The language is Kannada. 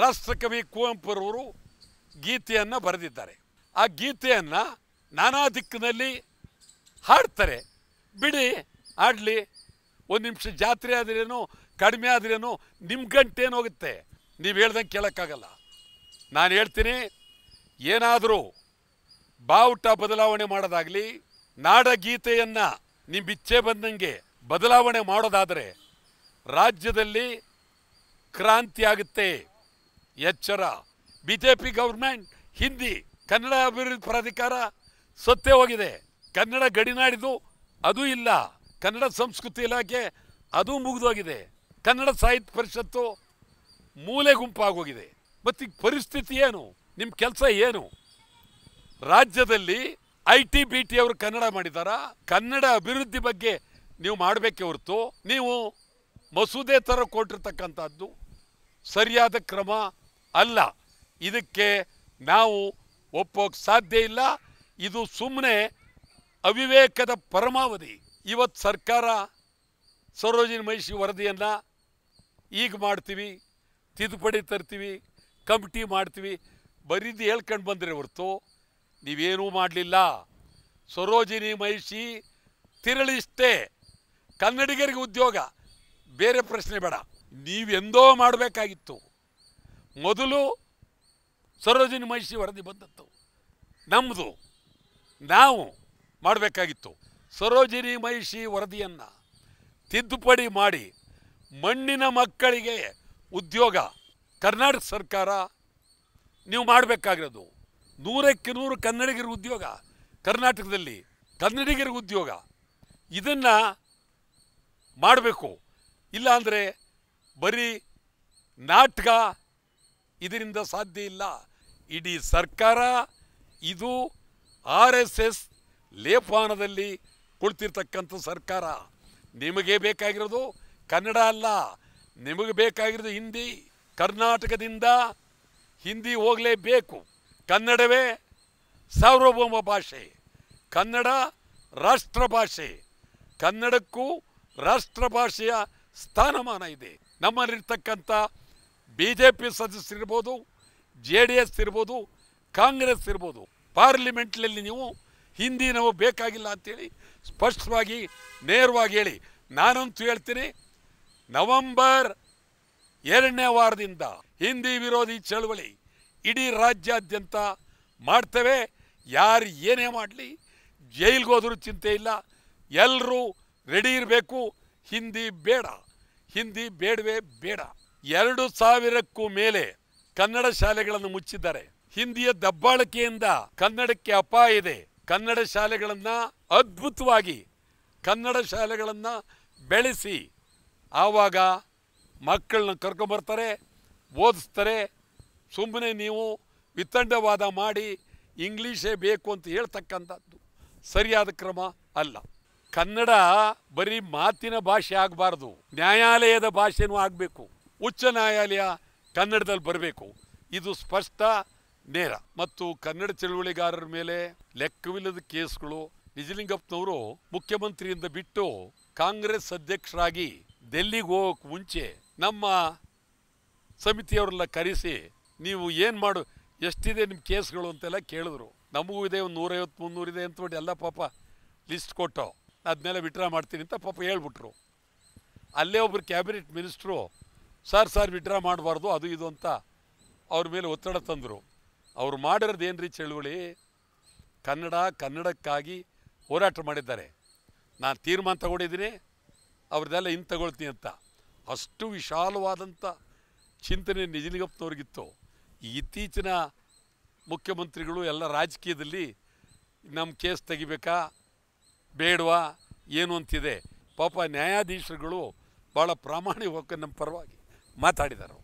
ರಾಷ್ಟ್ರಕವಿ ಕುವೆಂಪುರವರು ಗೀತೆಯನ್ನು ಬರೆದಿದ್ದಾರೆ ಆ ಗೀತೆಯನ್ನು ನಾನಾ ದಿಕ್ಕಿನಲ್ಲಿ ಹಾಡ್ತಾರೆ ಬಿಡಿ ಹಾಡಲಿ ಒಂದು ನಿಮಿಷ ಜಾತ್ರೆ ಆದ್ರೇನು ಕಡಿಮೆ ಆದ್ರೇನು ನಿಮ್ಮ ಗಂಟೇನು ಹೋಗುತ್ತೆ ನೀವು ಹೇಳ್ದಂಗೆ ಕೇಳೋಕ್ಕಾಗಲ್ಲ ನಾನು ಹೇಳ್ತೀನಿ ಏನಾದರೂ ಬಾವುಟ ಬದಲಾವಣೆ ಮಾಡೋದಾಗಲಿ ನಾಡಗೀತೆಯನ್ನು ನಿಮ್ಮ ಇಚ್ಛೆ ಬಂದಂಗೆ ಬದಲಾವಣೆ ಮಾಡೋದಾದರೆ ರಾಜ್ಯದಲ್ಲಿ ಕ್ರಾಂತಿ ಆಗುತ್ತೆ ಎಚ್ಚರ B J P government Hindi Kannada ಅಭಿವೃದ್ಧಿ ಪ್ರಾಧಿಕಾರ ಸತ್ತೇ ಹೋಗಿದೆ ಕನ್ನಡ ಗಡಿನಾಡಿದು ಅದು ಇಲ್ಲ ಕನ್ನಡ ಸಂಸ್ಕೃತಿ ಇಲಾಖೆ ಅದು ಮುಗಿದೋಗಿದೆ ಕನ್ನಡ ಸಾಹಿತ್ಯ ಪರಿಷತ್ತು ಮೂಲೆ ಗುಂಪಾಗೋಗಿದೆ ಮತ್ತು ಈಗ ಪರಿಸ್ಥಿತಿ ಏನು ನಿಮ್ಮ ಕೆಲಸ ಏನು ರಾಜ್ಯದಲ್ಲಿ ಐ ಟಿ ಬಿ ಟಿ ಅವರು ಕನ್ನಡ ಮಾಡಿದಾರ ಕನ್ನಡ ಅಭಿವೃದ್ಧಿ ಬಗ್ಗೆ ನೀವು ಮಾಡಬೇಕೆ ಹೊರತು ನೀವು ಮಸೂದೆ ಥರ ಕೊಟ್ಟಿರ್ತಕ್ಕಂಥದ್ದು ಸರಿಯಾದ ಕ್ರಮ ಅಲ್ಲ ಇದಕ್ಕೆ ನಾವು ಒಪ್ಪೋಕೆ ಸಾಧ್ಯ ಇಲ್ಲ ಇದು ಸುಮ್ಮನೆ ಅವಿವೇಕದ ಪರಮಾವಧಿ ಇವತ್ತು ಸರ್ಕಾರ ಸರೋಜಿನಿ ಮಹಿಷಿ ವರದಿಯನ್ನು ಈಗ ಮಾಡ್ತೀವಿ ತಿದ್ದುಪಡಿ ತರ್ತೀವಿ ಕಮಿಟಿ ಮಾಡ್ತೀವಿ ಬರೀದು ಹೇಳ್ಕೊಂಡು ಬಂದರೆ ಹೊರ್ತು ನೀವೇನೂ ಮಾಡಲಿಲ್ಲ ಸರೋಜಿನಿ ಮಹಿಷಿ ತಿರಳಿಷ್ಟೆ ಕನ್ನಡಿಗರಿಗೆ ಉದ್ಯೋಗ ಬೇರೆ ಪ್ರಶ್ನೆ ಬೇಡ ನೀವೆಂದೋ ಮಾಡಬೇಕಾಗಿತ್ತು ಮೊದಲು ಸರೋಜಿನಿ ಮಹಿಷಿ ವರದಿ ಬಂದದ್ದು ನಮ್ಮದು ನಾವು ಮಾಡಬೇಕಾಗಿತ್ತು ಸರೋಜಿನಿ ಮಹಿಷಿ ವರದಿಯನ್ನು ತಿದ್ದುಪಡಿ ಮಾಡಿ ಮಣ್ಣಿನ ಮಕ್ಕಳಿಗೆ ಉದ್ಯೋಗ ಕರ್ನಾಟಕ ಸರ್ಕಾರ ನೀವು ಮಾಡಬೇಕಾಗಿರೋದು ನೂರಕ್ಕೆ ನೂರು ಕನ್ನಡಿಗರ ಉದ್ಯೋಗ ಕರ್ನಾಟಕದಲ್ಲಿ ಕನ್ನಡಿಗರ ಉದ್ಯೋಗ ಇದನ್ನು ಮಾಡಬೇಕು ಇಲ್ಲಾಂದರೆ ಬರೀ ನಾಟಕ ಇದರಿಂದ ಸಾಧ್ಯ ಇಲ್ಲ ಇಡೀ ಸರ್ಕಾರ ಇದು ಆರ್ ಎಸ್ ಎಸ್ ಲೇಪಾನದಲ್ಲಿ ಕುಳಿತಿರ್ತಕ್ಕಂಥ ಸರ್ಕಾರ ನಿಮಗೆ ಬೇಕಾಗಿರೋದು ಕನ್ನಡ ಅಲ್ಲ ನಿಮಗೆ ಬೇಕಾಗಿರೋದು ಹಿಂದಿ ಕರ್ನಾಟಕದಿಂದ ಹಿಂದಿ ಹೋಗಲೇಬೇಕು ಕನ್ನಡವೇ ಸಾರ್ವಭೌಮ ಭಾಷೆ ಕನ್ನಡ ರಾಷ್ಟ್ರ ಭಾಷೆ ಕನ್ನಡಕ್ಕೂ ರಾಷ್ಟ್ರ ಭಾಷೆಯ ಸ್ಥಾನಮಾನ ಇದೆ ನಮ್ಮಲ್ಲಿರ್ತಕ್ಕಂಥ ಬಿ ಜೆ ಪಿ ಸದಸ್ಯರಿರ್ಬೋದು ಜೆ ಡಿ ಎಸ್ ಇರ್ಬೋದು ಕಾಂಗ್ರೆಸ್ ಇರ್ಬೋದು ಪಾರ್ಲಿಮೆಂಟ್ನಲ್ಲಿ ನೀವು ಹಿಂದಿ ನಾವು ಬೇಕಾಗಿಲ್ಲ ಅಂತೇಳಿ ಸ್ಪಷ್ಟವಾಗಿ ನೇರವಾಗಿ ಹೇಳಿ ನಾನಂತೂ ಹೇಳ್ತೀನಿ ನವಂಬರ್ ಎರಡನೇ ವಾರದಿಂದ ಹಿಂದಿ ವಿರೋಧಿ ಚಳವಳಿ ಇಡೀ ರಾಜ್ಯಾದ್ಯಂತ ಮಾಡ್ತೇವೆ ಯಾರು ಏನೇ ಮಾಡಲಿ ಜೈಲಿಗೆ ಹೋದರೂ ಚಿಂತೆ ಇಲ್ಲ ಎಲ್ಲರೂ ರೆಡಿ ಇರಬೇಕು ಹಿಂದಿ ಬೇಡ ಹಿಂದಿ ಬೇಡವೇ ಬೇಡ ಎರಡು ಸಾವಿರಕ್ಕೂ ಮೇಲೆ ಕನ್ನಡ ಶಾಲೆಗಳನ್ನು ಮುಚ್ಚಿದ್ದಾರೆ ಹಿಂದಿಯ ದಬ್ಬಾಳಿಕೆಯಿಂದ ಕನ್ನಡಕ್ಕೆ ಅಪಾಯ ಇದೆ ಕನ್ನಡ ಶಾಲೆಗಳನ್ನು ಅದ್ಭುತವಾಗಿ ಕನ್ನಡ ಶಾಲೆಗಳನ್ನು ಬೆಳೆಸಿ ಆವಾಗ ಮಕ್ಕಳನ್ನ ಕರ್ಕೊಂಬರ್ತಾರೆ ಓದಿಸ್ತಾರೆ ಸುಮ್ಮನೆ ನೀವು ವಿತಂಡವಾದ ಮಾಡಿ ಇಂಗ್ಲೀಷೇ ಬೇಕು ಅಂತ ಹೇಳ್ತಕ್ಕಂಥದ್ದು ಸರಿಯಾದ ಕ್ರಮ ಅಲ್ಲ ಕನ್ನಡ ಬರೀ ಮಾತಿನ ಭಾಷೆ ಆಗಬಾರ್ದು ನ್ಯಾಯಾಲಯದ ಭಾಷೆನೂ ಆಗಬೇಕು ಉಚ್ಚ ನ್ಯಾಯಾಲಯ ಕನ್ನಡದಲ್ಲಿ ಬರಬೇಕು ಇದು ಸ್ಪಷ್ಟ ನೇರ ಮತ್ತು ಕನ್ನಡ ಚಳುವಳಿಗಾರರ ಮೇಲೆ ಲೆಕ್ಕವಿಲ್ಲದ ಕೇಸ್ಗಳು ನಿಜಲಿಂಗಪ್ಪನವರು ಮುಖ್ಯಮಂತ್ರಿಯಿಂದ ಬಿಟ್ಟು ಕಾಂಗ್ರೆಸ್ ಅಧ್ಯಕ್ಷರಾಗಿ ಡೆಲ್ಲಿಗೆ ಹೋಗೋಕೆ ಮುಂಚೆ ನಮ್ಮ ಸಮಿತಿಯವರೆಲ್ಲ ಕರೆಸಿ ನೀವು ಏನು ಮಾಡು ಎಷ್ಟಿದೆ ನಿಮ್ಮ ಕೇಸ್ಗಳು ಅಂತೆಲ್ಲ ಕೇಳಿದ್ರು ನಮಗೂ ಇದೆ ಒಂದು ನೂರೈವತ್ತು ಮುನ್ನೂರಿದೆ ಅಂತ ಎಲ್ಲ ಪಾಪ ಲಿಸ್ಟ್ ಕೊಟ್ಟು ಅದನ್ನೆಲ್ಲ ವಿಡ್ರಾ ಮಾಡ್ತೀನಿ ಅಂತ ಪಾಪ ಹೇಳ್ಬಿಟ್ರು ಅಲ್ಲೇ ಒಬ್ಬರು cabinet minister sir sir withdraw ಮಾಡಬಾರ್ದು ಅದು ಇದು ಅಂತ ಅವ್ರ ಮೇಲೆ ಒತ್ತಡ ತಂದರು ಅವ್ರು ಮಾಡಿರೋದು ಏನು ರೀ ಚಳುವಳಿ ಕನ್ನಡ ಕನ್ನಡಕ್ಕಾಗಿ ಹೋರಾಟ ಮಾಡಿದ್ದಾರೆ ನಾನು ತೀರ್ಮಾನ ತಗೊಂಡಿದ್ದೀನಿ ಅವ್ರದ್ದೆಲ್ಲ ಹಿಂದೆ ತಗೊಳ್ತೀನಿ ಅಂತ ಅಷ್ಟು ವಿಶಾಲವಾದಂಥ ಚಿಂತನೆ ನಿಜಲಿಂಗಪ್ಪನವ್ರಿಗಿತ್ತು ಇತ್ತೀಚಿನ ಮುಖ್ಯಮಂತ್ರಿಗಳು ಎಲ್ಲ ರಾಜಕೀಯದಲ್ಲಿ ನಮ್ಮ ಕೇಸ್ ತೆಗಿಬೇಕಾ ಬೇಡವಾ ಏನು ಅಂತಿದೆ ಪಾಪ ನ್ಯಾಯಾಧೀಶರುಗಳು ಭಾಳ ಪ್ರಾಮಾಣಿಕ ನಮ್ಮ ಪರವಾಗಿ ಮಾತಾಡಿದರು